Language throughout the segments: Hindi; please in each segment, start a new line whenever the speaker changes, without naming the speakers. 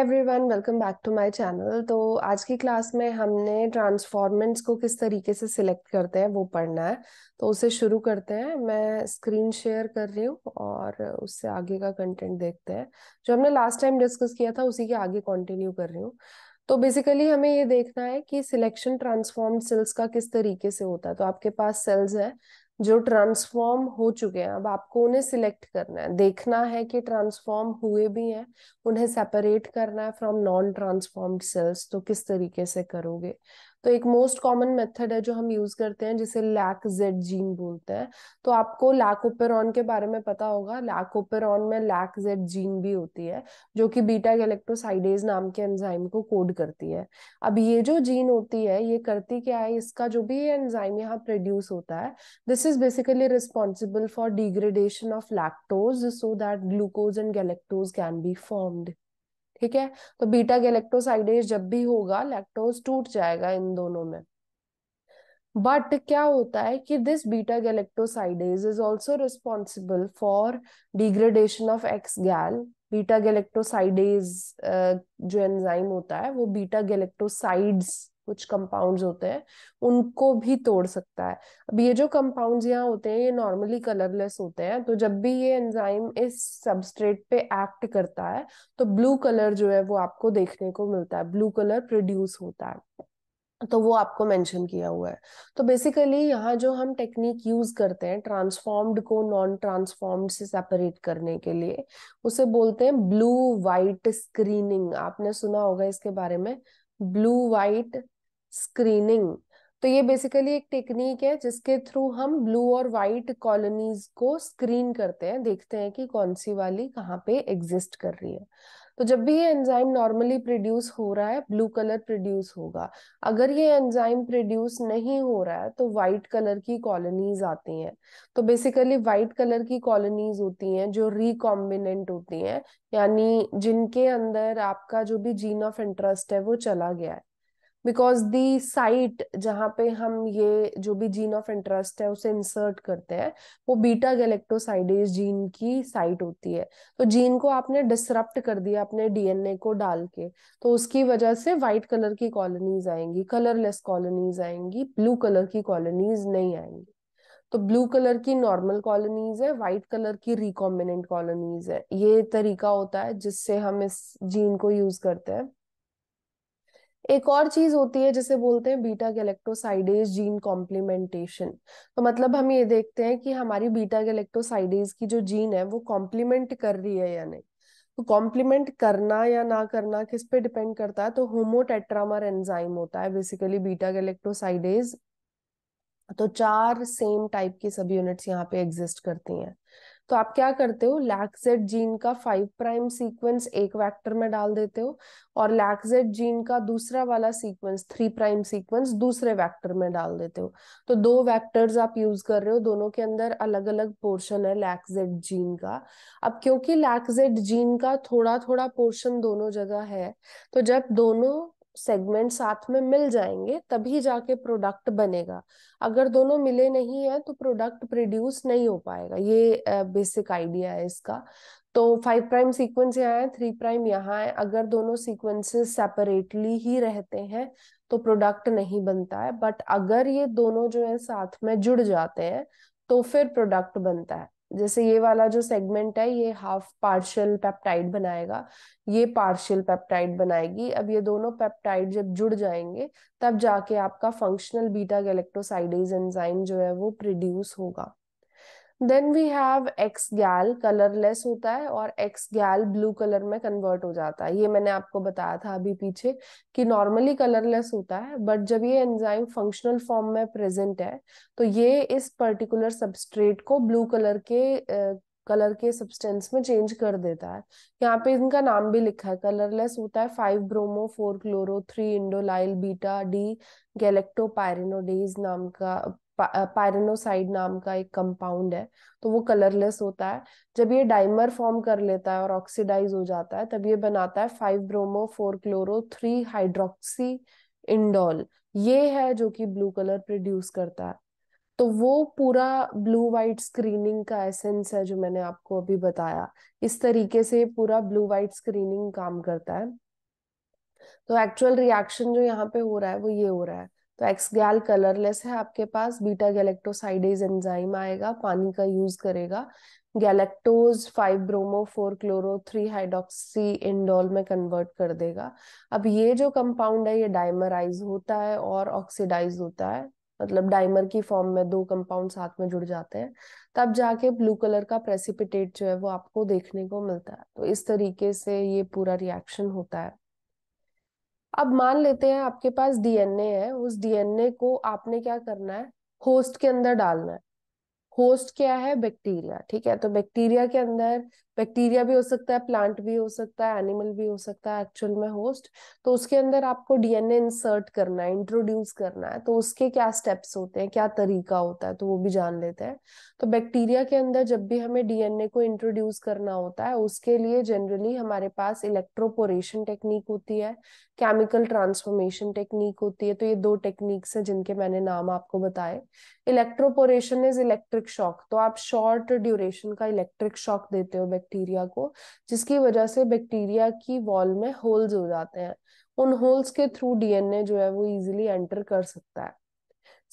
everyone welcome back to my channel तो आज की क्लास में हमने ट्रांसफॉर्मेंट्स को किस तरीके से सिलेक्ट करते हैं वो पढ़ना है तो उसे शुरू करते हैं मैं स्क्रीन शेयर कर रही हूँ और उससे आगे का कंटेंट देखते हैं जो हमने लास्ट टाइम डिस्कस किया था उसी के आगे कंटिन्यू कर रही हूँ तो बेसिकली हमें ये देखना है कि सिलेक्शन ट्रांसफॉर्म सेल्स का किस तरीके से होता है तो आपके पास सेल्स है जो ट्रांसफॉर्म हो चुके हैं अब आपको उन्हें सिलेक्ट करना है देखना है कि ट्रांसफॉर्म हुए भी हैं उन्हें सेपरेट करना है फ्रॉम नॉन ट्रांसफॉर्म्ड सेल्स तो किस तरीके से करोगे तो एक मोस्ट कॉमन मेथड है जो हम यूज करते हैं जिसे लैक जेड जीन बोलते हैं तो आपको लैकोपेरॉन के बारे में पता होगा लैकोपेरॉन में लैक जेड जीन भी होती है जो कि बीटा गैलेक्ट्रोसाइडेज नाम के एंजाइम को कोड करती है अब ये जो जीन होती है ये करती क्या है इसका जो भी एंजाइम यहाँ प्रोड्यूस होता है this is basically responsible for degradation of lactose so that glucose and galactose can be formed ठीक है तो बीटा गैलेक्टोसाइडेज जब भी होगा लैक्टोज टूट जाएगा इन दोनों में बट क्या होता है कि this beta galactosidase is also responsible for degradation of X gal beta galactosidase जो एंजाइम होता है वो बीटा गैलेक्टोसाइड्स कुछ कंपाउंड्स होते हैं उनको भी तोड़ सकता है अब ये जो कंपाउंड्स यहाँ होते हैं ये नॉर्मली कलरलेस होते हैं तो जब भी ये एंजाइम इस सबस्ट्रेट पे एक्ट करता है तो ब्लू कलर जो है वो आपको देखने को मिलता है ब्लू कलर प्रोड्यूस होता है तो वो आपको मेंशन किया हुआ है तो बेसिकली यहाँ जो हम टेक्निक यूज करते हैं ट्रांसफॉर्म्ड को नॉन ट्रांसफॉर्म्ड से सेपरेट करने के लिए उसे बोलते हैं ब्लू वाइट स्क्रीनिंग आपने सुना होगा इसके बारे में ब्लू वाइट स्क्रीनिंग तो ये बेसिकली एक टेक्निक है जिसके थ्रू हम ब्लू और वाइट कॉलोनीज को स्क्रीन करते हैं देखते हैं कि कौन सी वाली कहाँ पे एग्जिस्ट कर रही है तो जब भी ये एंजाइम नॉर्मली प्रोड्यूस हो रहा है ब्लू कलर प्रोड्यूस होगा अगर ये एंजाइम प्रोड्यूस नहीं हो रहा है तो व्हाइट कलर की कॉलोनीज आती हैं तो बेसिकली व्हाइट कलर की कॉलोनीज होती हैं जो रिकॉम्बिनेंट होती हैं यानी जिनके अंदर आपका जो भी जीन ऑफ इंटरेस्ट है वो चला गया है बिकॉज दी साइट जहाँ पे हम ये जो भी जीन ऑफ इंटरेस्ट है उसे इंसर्ट करते हैं वो बीटा गैलेक्टोसाइडेज जीन की साइट होती है तो जीन को आपने डिसरप्ट कर दिया अपने डीएनए को डाल के तो उसकी वजह से व्हाइट कलर की कॉलोनीज आएंगी कलरलेस कॉलोनीज आएंगी ब्लू कलर की कॉलोनीज नहीं आएंगी तो ब्लू कलर की नॉर्मल कॉलोनीज है व्हाइट कलर की रिकॉम्बिनेंट कॉलोनीज है ये तरीका होता है जिससे हम इस जीन को यूज करते हैं एक और चीज होती है जिसे बोलते हैं बीटा गैलेक्टोसाइडेज जीन कॉम्प्लीमेंटेशन तो मतलब हम ये देखते हैं कि हमारी बीटा गैलेक्टोसाइडेज की जो जीन है वो कॉम्प्लीमेंट कर रही है या नहीं तो कॉम्प्लीमेंट करना या ना करना किस पे डिपेंड करता है तो होमोटेट्रामर एंजाइम होता है बेसिकली बीटा गैलेक्टोसाइडेज तो चार सेम टाइप की सब यूनिट्स यहाँ पे एग्जिस्ट करती हैं तो आप क्या करते हो लैक्सेट जीन का फाइव प्राइम सीक्वेंस एक वेक्टर में डाल देते हो और लैक्सेट जीन का दूसरा वाला सीक्वेंस थ्री प्राइम सीक्वेंस दूसरे वेक्टर में डाल देते हो तो दो वेक्टर्स आप यूज कर रहे हो दोनों के अंदर अलग अलग पोर्शन है लैक्सेट जीन का अब क्योंकि लैक्सेट जीन का थोड़ा थोड़ा पोर्शन दोनों जगह है तो जब दोनों सेगमेंट साथ में मिल जाएंगे तभी जाके प्रोडक्ट बनेगा अगर दोनों मिले नहीं है तो प्रोडक्ट प्रोड्यूस नहीं हो पाएगा ये बेसिक आइडिया है इसका तो फाइव प्राइम सीक्वेंस यहाँ है थ्री प्राइम यहाँ है अगर दोनों सीक्वेंसेस सेपरेटली ही रहते हैं तो प्रोडक्ट नहीं बनता है बट अगर ये दोनों जो है साथ में जुड़ जाते हैं तो फिर प्रोडक्ट बनता है जैसे ये वाला जो सेगमेंट है ये हाफ पार्शियल पेप्टाइड बनाएगा ये पार्शियल पेप्टाइड बनाएगी अब ये दोनों पेप्टाइड जब जुड़ जाएंगे तब जाके आपका फंक्शनल बीटा गैलेक्टोसाइडेज एंजाइम जो है वो प्रोड्यूस होगा then we have X gal colourless होता है और एक्स गैल ब्लू कलर में कन्वर्ट हो जाता है ये मैंने आपको बताया था अभी पीछे कि नॉर्मली कलरलेस होता है बट जब ये एंजाइम फंक्शनल फॉर्म में प्रेजेंट है तो ये इस पर्टिकुलर सबस्ट्रेट को ब्लू कलर के कलर के सब्सटेंस में चेंज कर देता है यहाँ पे इनका नाम भी लिखा है कलरलेस होता है five bromo four chloro three indolyl beta D पायरिनोडेज नाम का पायरेनोसाइड नाम का एक कंपाउंड है तो वो कलरलेस होता है जब ये डाइमर फॉर्म कर लेता है और ऑक्सीडाइज हो जाता है तब ये बनाता है five bromo four chloro three hydroxy indole ये है जो कि ब्लू कलर प्रोड्यूस करता है तो वो पूरा ब्लू वाइट स्क्रीनिंग का एसेंस है जो मैंने आपको अभी बताया इस तरीके से पूरा ब्लू वाइट स्क्रीनिंग काम करता है तो एक्चुअल रिएक्शन जो यहाँ पे हो रहा है वो ये हो रहा है तो एक्सगैल कलरलेस है आपके पास बीटा गैलेक्टोसाइडेज एंजाइम आएगा पानी का यूज करेगा galactose five bromo four chloro three hydroxy indole में कन्वर्ट कर देगा अब ये जो कंपाउंड है ये डायमराइज होता है और ऑक्सीडाइज होता है मतलब डाइमर की फॉर्म में दो कंपाउंड साथ में जुड़ जाते हैं तब जाके ब्लू कलर का प्रेसिपिटेट जो है वो आपको देखने को मिलता है तो इस तरीके से ये पूरा रिएक्शन होता है अब मान लेते हैं आपके पास डीएनए है उस डीएनए को आपने क्या करना है होस्ट के अंदर डालना है होस्ट क्या है बैक्टीरिया ठीक है तो बैक्टीरिया के अंदर बैक्टीरिया भी हो सकता है प्लांट भी हो सकता है एनिमल भी हो सकता है एक्चुअल में होस्ट तो उसके अंदर आपको डीएनए इंसर्ट करना है इंट्रोड्यूस करना है तो उसके क्या स्टेप्स होते हैं क्या तरीका होता है तो वो भी जान लेते हैं तो बैक्टीरिया के अंदर जब भी हमें डीएनए को इंट्रोड्यूस करना होता है उसके लिए जनरली हमारे पास इलेक्ट्रोपोरेशन टेक्निक होती है केमिकल ट्रांसफॉर्मेशन टेक्निक होती है तो ये दो टेक्निक्स हैं जिनके मैंने नाम आपको बताए इलेक्ट्रोपोरेशन इज इलेक्ट्रिक शॉक तो आप शॉर्ट ड्यूरेशन का इलेक्ट्रिक शॉक देते हो बैक्टीरिया को जिसकी वजह से बैक्टीरिया की वॉल में होल्स हो जाते हैं उन होल्स के थ्रू डीएनए जो है वो इजीली एंटर कर सकता है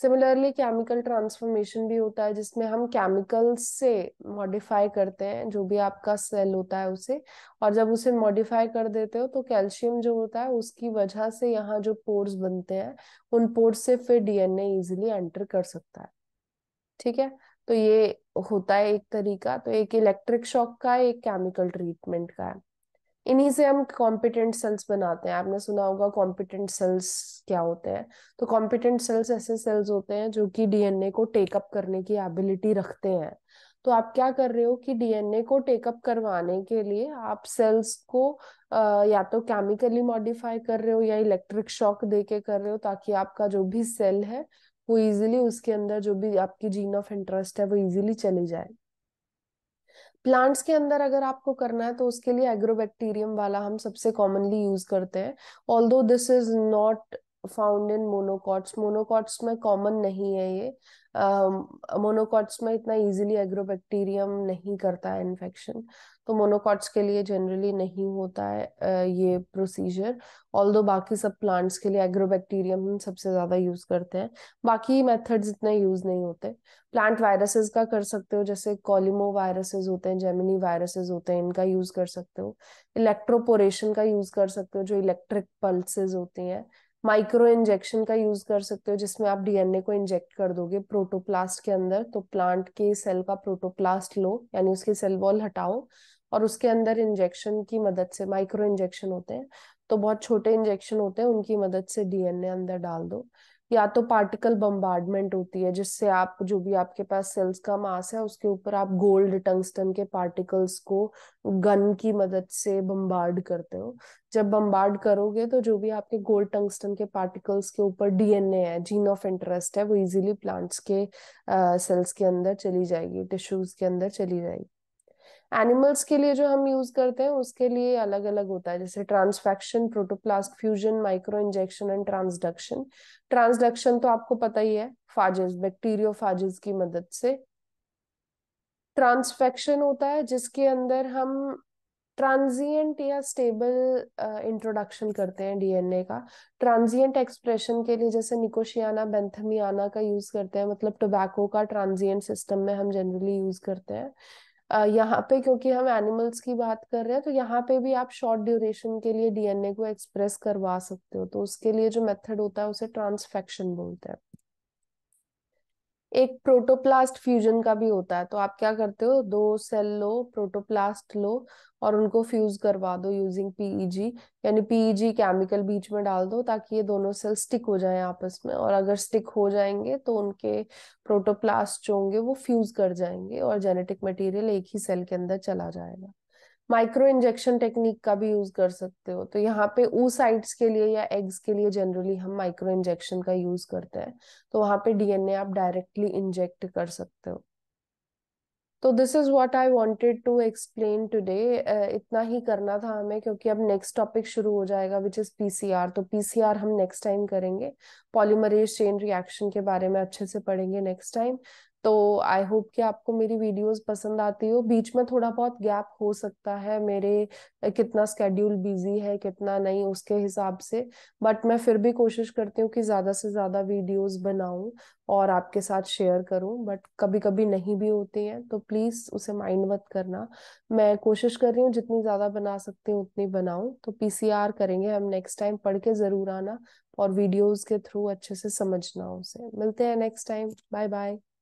सिमिलरली केमिकल ट्रांसफॉर्मेशन भी होता है जिसमें हम केमिकल्स से मॉडिफाई करते हैं जो भी आपका सेल होता है उसे और जब उसे मॉडिफाई कर देते हो तो कैल्शियम जो होता है उसकी वजह से यहाँ जो पोर्स बनते हैं उन पोर्स से फिर डीएनए इजीली एंटर कर सकता है ठीक है तो ये होता है एक तरीका तो एक इलेक्ट्रिक शॉक का है एक केमिकल ट्रीटमेंट का है इन्हीं से हम कॉम्पिटेंट सेल्स बनाते हैं आपने सुना होगा कॉम्पिटेंट सेल्स क्या होते हैं तो कॉम्पिटेंट सेल्स ऐसे सेल्स होते हैं जो कि डीएनए को टेकअप करने की एबिलिटी रखते हैं तो आप क्या कर रहे हो कि डीएनए को टेकअप करवाने के लिए आप सेल्स को या तो केमिकली मॉडिफाई कर रहे हो या इलेक्ट्रिक शॉक दे के कर रहे हो ताकि आपका जो भी सेल है वो इजीली उसके अंदर जो भी आपकी जीन ऑफ इंटरेस्ट है वो इजीली चली जाए प्लांट्स के अंदर अगर आपको करना है तो उसके लिए एग्रोबैक्टीरियम वाला हम सबसे कॉमनली यूज करते हैं although this is not found in monocots monocots में कॉमन नहीं है ये मोनोकॉट्स um, uh, में इतना इजीली एग्रोबैक्टीरियम नहीं करता है इन्फेक्शन तो मोनोकॉट्स के लिए जनरली नहीं होता है ये प्रोसीजर ऑल दो बाकी सब प्लांट्स के लिए एग्रोबैक्टीरियम हम सबसे ज़्यादा यूज़ करते हैं बाकी मेथड्स इतने यूज़ नहीं होते प्लांट वायरसेस का कर सकते हो जैसे कॉलिमो वायरसेस होते हैं जेमिनी वायरसेस होते हैं इनका यूज़ कर सकते हो इलेक्ट्रोपोरेशन का यूज़ कर सकते हो जो इलेक्ट्रिक पल्सेज होती हैं माइक्रो इंजेक्शन का यूज कर सकते हो जिसमें आप डीएनए को इंजेक्ट कर दोगे प्रोटोप्लास्ट के अंदर तो प्लांट के सेल का प्रोटोप्लास्ट लो यानी उसकी सेल वॉल हटाओ और उसके अंदर इंजेक्शन की मदद से माइक्रो इंजेक्शन होते हैं तो बहुत छोटे इंजेक्शन होते हैं उनकी मदद से डीएनए अंदर डाल दो या तो पार्टिकल बम्बार्डमेंट होती है जिससे आप जो भी आपके पास सेल्स का मास है उसके ऊपर आप गोल्ड टंगस्टन के पार्टिकल्स को गन की मदद से बम्बार्ड करते हो जब बम्बार्ड करोगे तो जो भी आपके गोल्ड टंगस्टन के पार्टिकल्स के ऊपर डीएनए है जीन ऑफ इंटरेस्ट है वो इजीली प्लांट्स के सेल्स uh, के अंदर चली जाएगी टिश्यूज के अंदर चली जाएगी एनिमल्स के लिए जो हम यूज करते हैं उसके लिए अलग अलग होता है जैसे transfection protoplast fusion micro injection and transduction transduction तो आपको पता ही है बैक्टीरियो फाजिस की मदद से ट्रांसफेक्शन होता है जिसके अंदर हम ट्रांजिएंट या स्टेबल इंट्रोडक्शन uh, करते हैं डीएनए का ट्रांजिएंट एक्सप्रेशन के लिए जैसे निकोशियाना बेंथमियाना का यूज करते हैं मतलब टोबैको का ट्रांजिएंट सिस्टम में हम जनरली यूज करते हैं यहाँ पे क्योंकि हम एनिमल्स की बात कर रहे हैं तो यहाँ पे भी आप शॉर्ट ड्यूरेशन के लिए डीएनए को एक्सप्रेस करवा सकते हो तो उसके लिए जो मेथड होता है उसे ट्रांसफेक्शन बोलते हैं एक प्रोटोप्लास्ट फ्यूजन का भी होता है तो आप क्या करते हो दो सेल लो प्रोटोप्लास्ट लो और उनको फ्यूज करवा दो यूजिंग पीईजी e यानी पीईजी केमिकल e बीच में डाल दो ताकि ये दोनों सेल स्टिक हो जाएं आपस में और अगर स्टिक हो जाएंगे तो उनके प्रोटोप्लास्ट जो होंगे वो फ्यूज कर जाएंगे और जेनेटिक मटेरियल एक ही सेल के अंदर चला जाएगा माइक्रो इंजेक्शन टेक्निक का भी यूज कर सकते हो तो यहाँ पे ऊ साइड्स के लिए या एग्स के लिए जनरली हम माइक्रो इंजेक्शन का यूज करते हैं तो वहां पे डीएनए आप डायरेक्टली इंजेक्ट कर सकते हो तो this is what I wanted to explain today इतना ही करना था हमें क्योंकि अब नेक्स्ट टॉपिक शुरू हो जाएगा विच इज पीसीआर तो पीसीआर हम नेक्स्ट टाइम करेंगे पॉलीमरेज चेन रिएक्शन के बारे में अच्छे से पढ़ेंगे नेक्स्ट टाइम तो आई होप कि आपको मेरी वीडियोस पसंद आती हो बीच में थोड़ा बहुत गैप हो सकता है मेरे कितना स्केड्यूल बिजी है कितना नहीं उसके हिसाब से बट मैं फिर भी कोशिश करती हूँ कि ज़्यादा से ज़्यादा वीडियोस बनाऊ और आपके साथ शेयर करूं बट कभी कभी नहीं भी होती हैं तो प्लीज़ उसे माइंड मत करना मैं कोशिश कर रही हूँ जितनी ज़्यादा बना सकती हूँ उतनी बनाऊं तो पीसीआर करेंगे हम नेक्स्ट टाइम पढ़ के ज़रूर आना और वीडियोस के थ्रू अच्छे से समझना उसे मिलते हैं नेक्स्ट टाइम बाय बाय